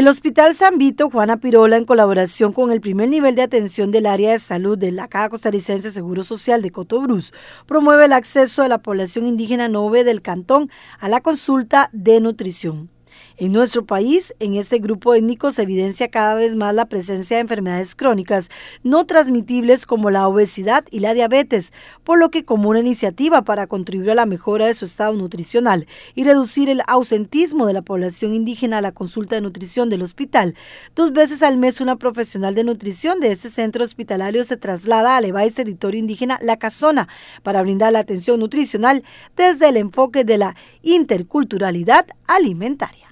El Hospital San Vito Juana Pirola, en colaboración con el primer nivel de atención del área de salud de la Caja Costarricense Seguro Social de Cotobruz, promueve el acceso de la población indígena nove del cantón a la consulta de nutrición. En nuestro país, en este grupo étnico se evidencia cada vez más la presencia de enfermedades crónicas no transmitibles como la obesidad y la diabetes, por lo que como una iniciativa para contribuir a la mejora de su estado nutricional y reducir el ausentismo de la población indígena a la consulta de nutrición del hospital, dos veces al mes una profesional de nutrición de este centro hospitalario se traslada a EBAIS territorio indígena La Casona para brindar la atención nutricional desde el enfoque de la interculturalidad alimentaria.